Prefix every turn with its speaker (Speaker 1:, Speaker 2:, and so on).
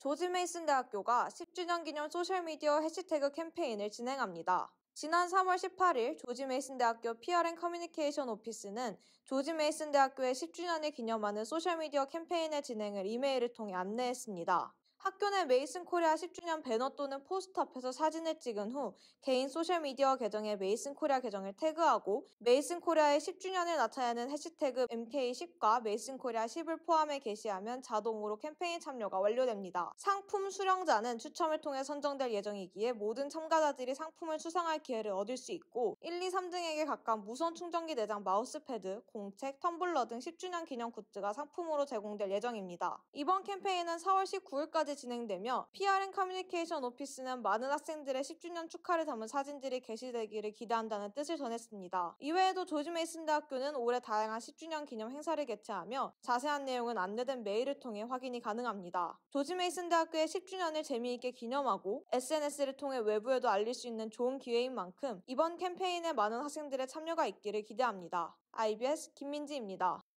Speaker 1: 조지 메이슨 대학교가 10주년 기념 소셜미디어 해시태그 캠페인을 진행합니다. 지난 3월 18일 조지 메이슨 대학교 PR&- n 커뮤니케이션 오피스는 조지 메이슨 대학교의 10주년을 기념하는 소셜미디어 캠페인의 진행을 이메일을 통해 안내했습니다. 학교 내 메이슨 코리아 10주년 배너 또는 포스터 앞에서 사진을 찍은 후 개인 소셜미디어 계정에 메이슨 코리아 계정을 태그하고 메이슨 코리아의 10주년을 나타내는 해시태그 MK10과 메이슨 코리아 10을 포함해 게시하면 자동으로 캠페인 참여가 완료됩니다. 상품 수령자는 추첨을 통해 선정될 예정이기에 모든 참가자들이 상품을 수상할 기회를 얻을 수 있고 1, 2, 3등에게 각각 무선 충전기 내장 마우스패드, 공책, 텀블러 등 10주년 기념 굿즈가 상품으로 제공될 예정입니다. 이번 캠페인은 4월 19일까지 5일까지 진행되며 PRN 커뮤니케이션 오피스는 많은 학생들의 10주년 축하를 담은 사진들이 게시되기를 기대한다는 뜻을 전했습니다. 이외에도 조지 메이슨 대학교는 올해 다양한 10주년 기념 행사를 개최하며 자세한 내용은 안내된 메일을 통해 확인이 가능합니다. 조지 메이슨 대학교의 10주년을 재미있게 기념하고 SNS를 통해 외부에도 알릴 수 있는 좋은 기회인 만큼 이번 캠페인에 많은 학생들의 참여가 있기를 기대합니다. IBS 김민지입니다.